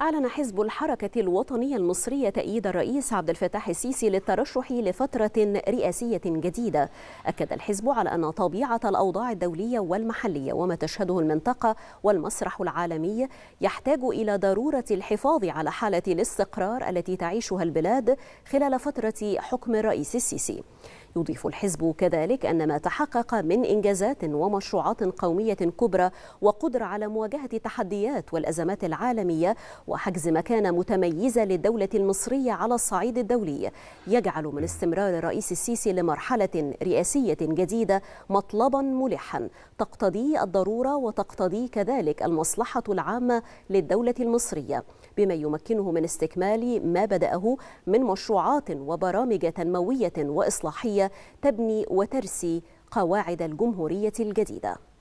أعلن حزب الحركة الوطنية المصرية تأييد الرئيس عبد الفتاح السيسي للترشح لفترة رئاسية جديدة. أكد الحزب على أن طبيعة الأوضاع الدولية والمحلية وما تشهده المنطقة والمسرح العالمي يحتاج إلى ضرورة الحفاظ على حالة الاستقرار التي تعيشها البلاد خلال فترة حكم الرئيس السيسي. يضيف الحزب كذلك أن ما تحقق من إنجازات ومشروعات قومية كبرى وقدرة على مواجهة تحديات والأزمات العالمية وحجز مكانة متميزة للدولة المصرية على الصعيد الدولي يجعل من استمرار الرئيس السيسي لمرحلة رئاسية جديدة مطلبا ملحا تقتضي الضرورة وتقتضي كذلك المصلحة العامة للدولة المصرية بما يمكنه من استكمال ما بدأه من مشروعات وبرامج تنموية وإصلاحية تبني وترسي قواعد الجمهورية الجديدة